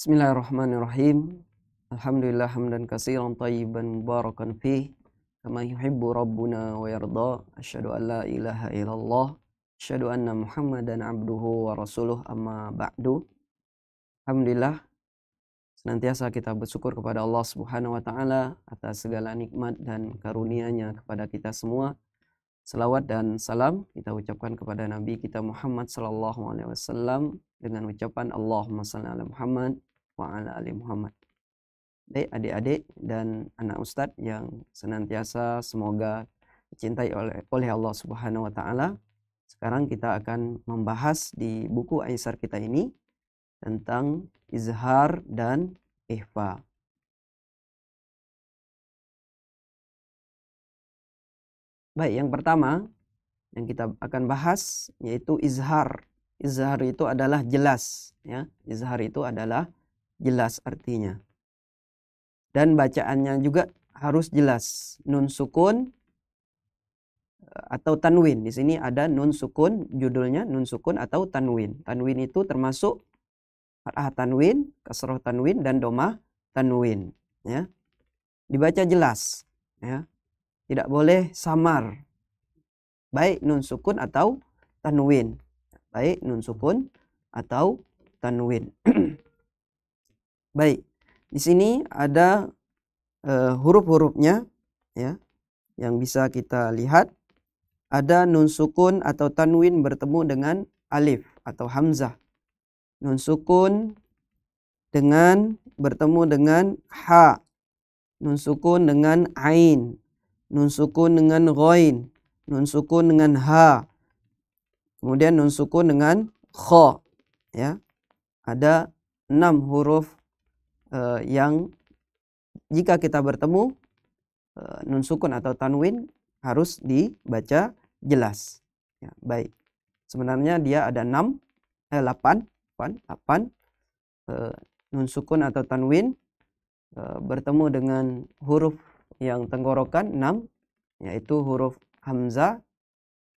Bismillahirrahmanirrahim. Alhamdulillah hamdan katsiran tayyiban mubarakan fi kama yuhibbu rabbuna wa yarda. Asyhadu an la ilaha illallah. Asyhadu anna Muhammadan abduhu wa rasuluh amma ba'du. Alhamdulillah senantiasa kita bersyukur kepada Allah Subhanahu wa taala atas segala nikmat dan karunia-Nya kepada kita semua. Salawat dan salam kita ucapkan kepada Nabi kita Muhammad sallallahu alaihi wasallam dengan ucapan Allahumma salli ala Muhammad wa ala ali Muhammad. Baik adik-adik dan anak ustadz yang senantiasa semoga dicintai oleh oleh Allah Subhanahu wa taala. Sekarang kita akan membahas di buku Aisar kita ini tentang izhar dan ihfa. Baik, yang pertama yang kita akan bahas yaitu izhar. Izhar itu adalah jelas, ya. Izhar itu adalah jelas artinya. Dan bacaannya juga harus jelas. Nun sukun eh, atau tanwin. Di sini ada nun sukun, judulnya nun sukun atau tanwin. Tanwin itu termasuk ah tanwin, kasroh tanwin dan domah tanwin, ya. Dibaca jelas, ya. Tidak boleh samar. Baik nun sukun atau tanwin. Baik nun sukun atau tanwin. Baik, di sini ada uh, huruf-hurufnya ya yang bisa kita lihat. Ada nun sukun atau tanwin bertemu dengan alif atau hamzah. Nun sukun dengan bertemu dengan ha. Nun sukun dengan ain. Nun sukun dengan ghain. Nun sukun dengan ha. Kemudian nun sukun dengan kha. Ya. Ada enam huruf uh, yang jika kita bertemu uh, nun sukun atau tanwin harus dibaca jelas. Ya, baik. Sebenarnya dia ada 6 eh 8 8 8 uh, nun sukun atau tanwin uh, bertemu dengan huruf yang tenggorokan 6 yaitu huruf hamzah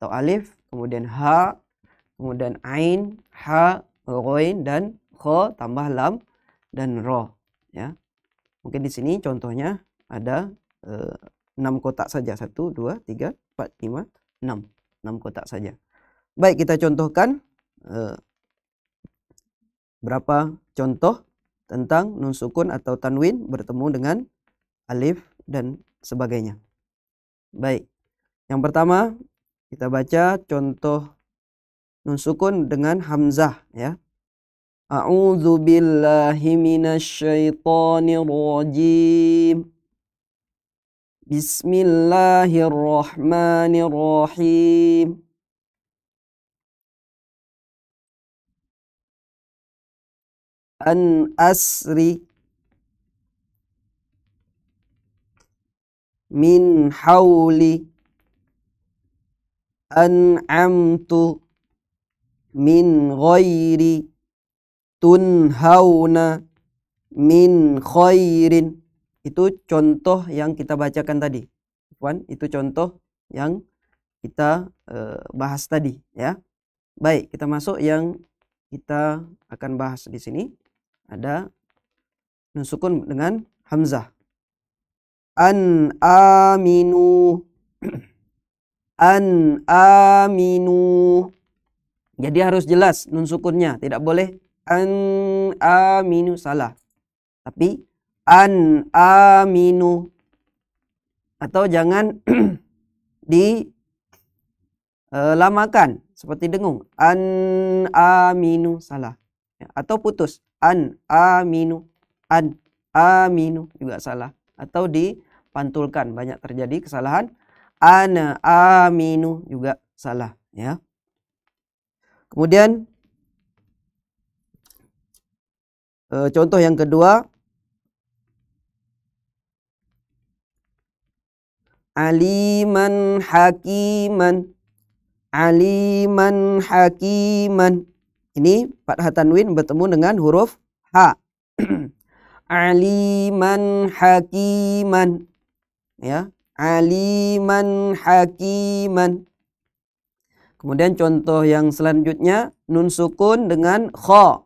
atau alif, kemudian ha, kemudian ain, ha, roin dan kho tambah lam dan roh ya mungkin di sini contohnya ada eh, enam kotak saja satu dua tiga empat lima enam enam kotak saja baik kita contohkan eh, berapa contoh tentang nun sukun atau tanwin bertemu dengan alif dan sebagainya baik yang pertama kita baca contoh nun sukun dengan hamzah ya أعوذ بالله من الشيطان الرجيم بسم الله الرحمن الرحيم أن أسري من حولي أنعمت من غيري tunhauna min khairin itu contoh yang kita bacakan tadi Puan itu contoh yang kita e, bahas tadi ya baik kita masuk yang kita akan bahas di sini ada nun sukun dengan hamzah an aminu an aminu jadi harus jelas nun sukunnya tidak boleh an aminu salah tapi an aminu atau jangan di e, lamakan seperti dengung an aminu salah ya, atau putus an aminu an aminu juga salah atau dipantulkan banyak terjadi kesalahan an aminu juga salah ya kemudian E, contoh yang kedua aliman hakiman aliman hakiman ini fathah tanwin bertemu dengan huruf h aliman hakiman ya aliman hakiman kemudian contoh yang selanjutnya nun sukun dengan kha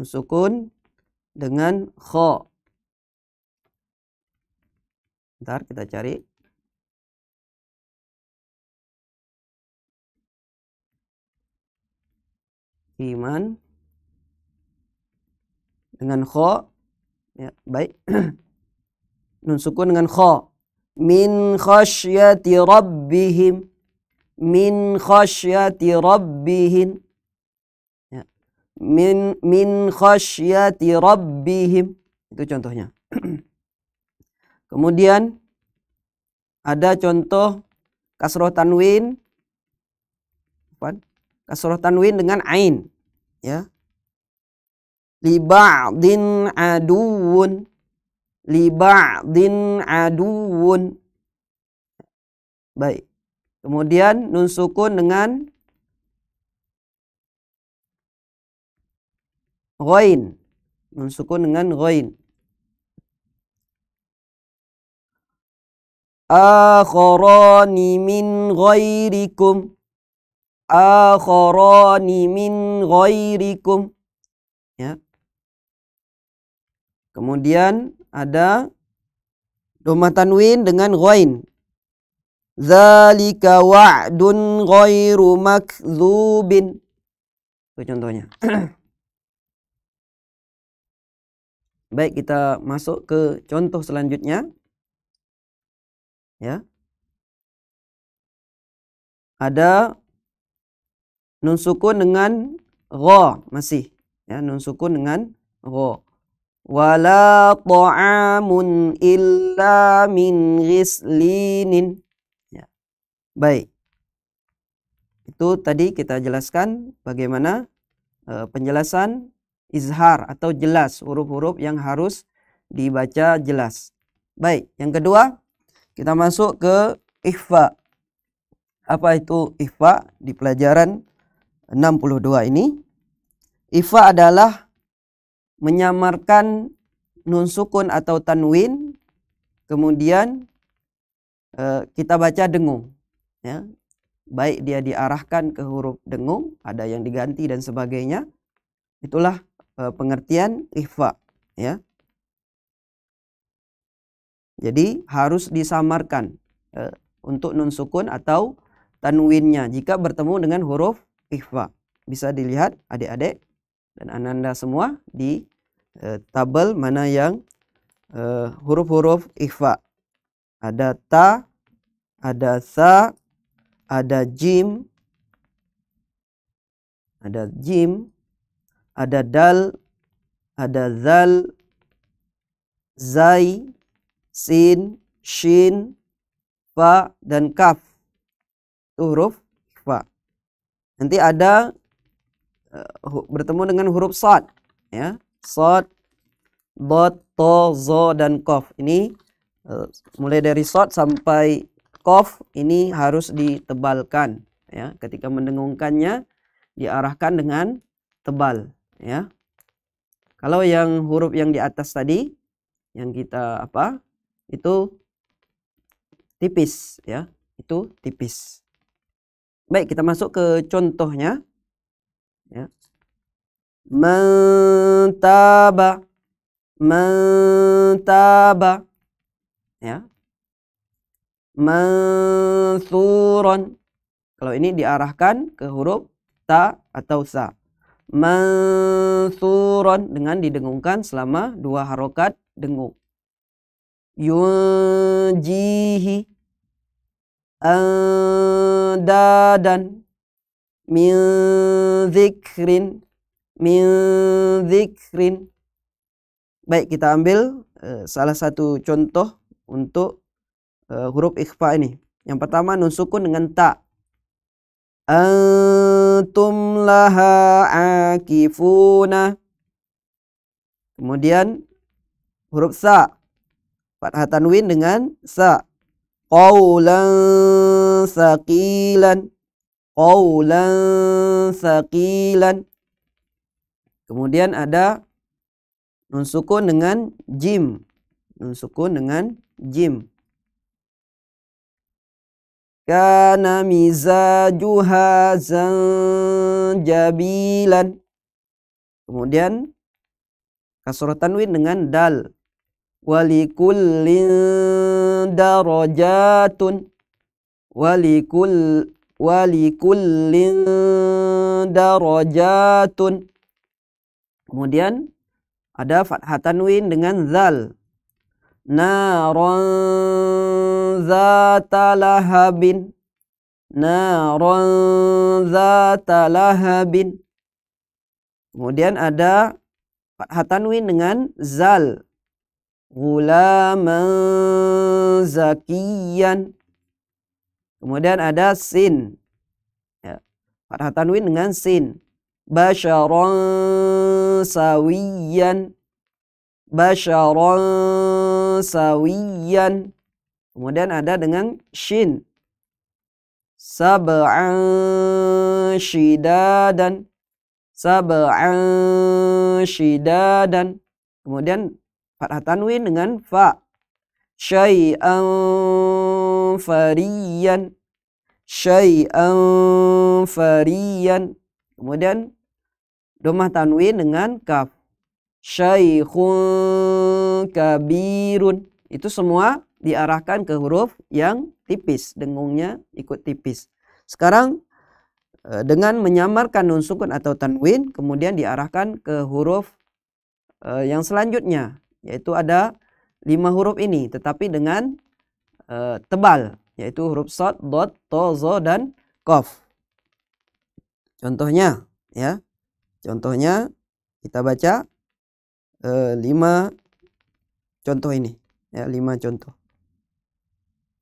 sukun dengan kho. Ntar kita cari. Iman dengan kho. Ya, baik. Nun sukun dengan kho. Min khasyati rabbihim. Min khasyati rabbihim min min khasyati rabbihim itu contohnya kemudian ada contoh kasroh tanwin kasroh tanwin dengan ain ya li ba'din aduun li ba'din aduun baik kemudian nun sukun dengan Ghoin. nun sukun dengan ghoin. Akhorani min ghoirikum. Akhorani min ghoirikum. ya kemudian ada domah tanwin dengan ghoin. Zalika wa'dun ghairu makzubin. Itu contohnya. Baik, kita masuk ke contoh selanjutnya. Ya. Ada nun sukun dengan gha masih ya nun sukun dengan gha wala ta'amun illa min ghislinin ya baik itu tadi kita jelaskan bagaimana uh, penjelasan izhar atau jelas huruf-huruf yang harus dibaca jelas. Baik, yang kedua kita masuk ke ikhfa. Apa itu ikhfa di pelajaran 62 ini? Ikhfa adalah menyamarkan nun sukun atau tanwin kemudian eh, kita baca dengung ya. Baik dia diarahkan ke huruf dengung, ada yang diganti dan sebagainya. Itulah Eh, pengertian ikhfa ya. Jadi harus disamarkan uh, untuk nun sukun atau tanwinnya jika bertemu dengan huruf ikhfa. Bisa dilihat adik-adik dan ananda semua di uh, tabel mana yang huruf-huruf uh, ikhfa. Ada ta, ada sa, ada jim, ada jim, ada dal, ada zal, zai, sin, shin, fa, dan kaf. Itu huruf fa. Nanti ada uh, bertemu dengan huruf sad. Ya. Sad, dot, to, zo, dan kof. Ini uh, mulai dari sad sampai kof ini harus ditebalkan. Ya. Ketika mendengungkannya diarahkan dengan tebal ya. Kalau yang huruf yang di atas tadi yang kita apa? Itu tipis ya, itu tipis. Baik, kita masuk ke contohnya. Ya. Mentaba mentaba ya mansuron kalau ini diarahkan ke huruf ta atau sa Mansuron dengan didengungkan selama dua harokat dengung. Yunjihi adadan min zikrin Baik kita ambil eh, salah satu contoh untuk eh, huruf ikhfa ini. Yang pertama nun sukun dengan tak antum laha akifuna kemudian huruf sa fathah tanwin dengan sa qaulan saqilan qaulan saqilan kemudian ada nun sukun dengan jim nun sukun dengan jim Kana mizajuha jabilan. Kemudian kasrah tanwin dengan dal. Walikullin darajatun. Walikul walikullin darajatun. Kemudian ada fathah tanwin dengan zal naron zata lahabin naron kemudian ada fathah tanwin dengan zal gulaman zakiyan kemudian ada sin ya. fathah tanwin dengan sin basharan sawiyan basharan sawiyan. Kemudian ada dengan shin. Sab'an shidadan. Sab'an shidadan. Kemudian fathah tanwin dengan fa. Syai'an fariyan. Syai'an fariyan. Kemudian domah tanwin dengan kaf. Syaikhun kabirun. Itu semua diarahkan ke huruf yang tipis, dengungnya ikut tipis. Sekarang eh, dengan menyamarkan nun sukun atau tanwin kemudian diarahkan ke huruf eh, yang selanjutnya yaitu ada lima huruf ini tetapi dengan eh, tebal yaitu huruf sod, dot, to, zo dan kof. Contohnya ya. Contohnya kita baca lima Contoh ini, ya, lima contoh.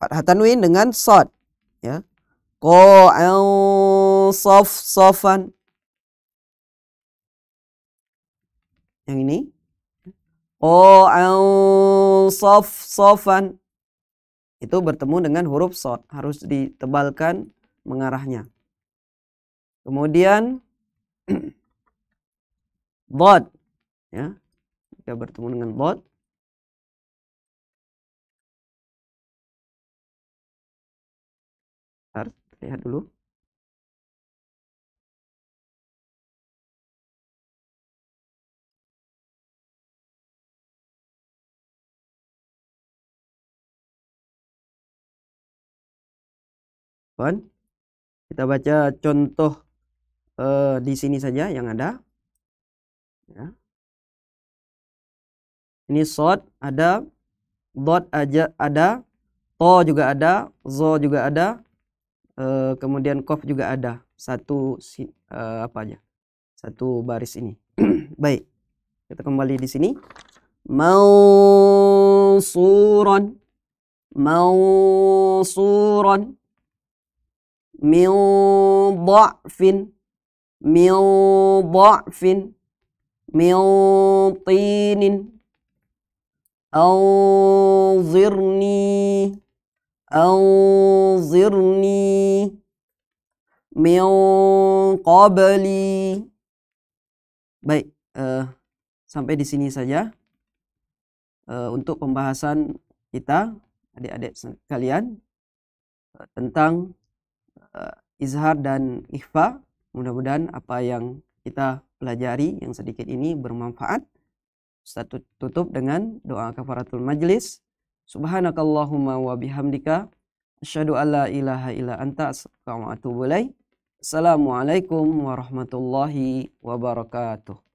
Fathah tanwin dengan sod, ya. Qa'an sof sofan. Yang ini. Qa'an sof sofan. Itu bertemu dengan huruf sod. Harus ditebalkan mengarahnya. Kemudian bot ya. Jika bertemu dengan bot harus lihat dulu Kita baca contoh eh, di sini saja yang ada. Ya. Ini short ada, dot aja ada, to juga ada, zo juga ada, e, kemudian kof juga ada satu e, apa aja satu baris ini baik kita kembali di sini mau suron mau dha'fin min dha'fin min tinin أنظرني من qabli. baik uh, sampai di sini saja uh, untuk pembahasan kita adik-adik sekalian uh, eh, tentang uh, izhar dan ikhfa mudah-mudahan apa yang kita pelajari yang sedikit ini bermanfaat Ustaz tutup dengan doa kafaratul majlis Subhanakallahumma wa bihamdika asyhadu alla ilaha illa anta astaghfiruka wa atubu ilaik. Assalamualaikum warahmatullahi wabarakatuh.